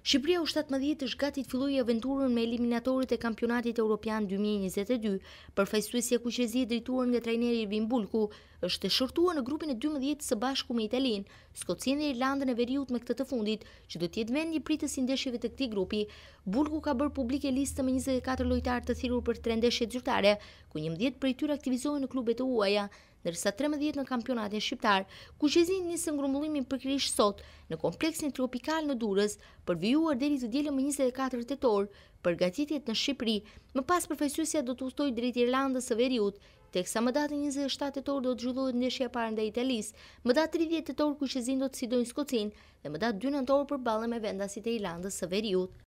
Shqipëria u 17 të shgatit filloi aventurën me eliminatorit e kampionatit europian 2022, përfaqësuesia kuqezi e drejtuar nga trajneri Irvin Bulku është të shortuar në grupin e 12 së bashku me Italinë, Skocinë dhe Irlandën e Veriut me këtë të fundit, që do të jetë vendi i ndeshjeve të këtij grupi. Bulku ka bërë publike listë me 24 lojtarë të thirrur për tre ndeshje zyrtare, ku 11 prej tyre aktivizohen në klubet e uaja ndërsa 13 në kampionatin shqiptar, ku qezin njësë ngrumullimin përkërish sot në kompleksin tropikal në Durës, përvijuar deri të djelëm më 24 të torë, për gatitjet në Shqipëri, më pas përfajsusja do të ustoj drejt Irlandës së veriut, tek sa më datë 27 të torë do të gjullohet ndeshja parën dhe Italis, më datë 30 të torë ku do të sidojnë Skocin, dhe më datë 2 në torë për balë me vendasit e Irlandës së veriut.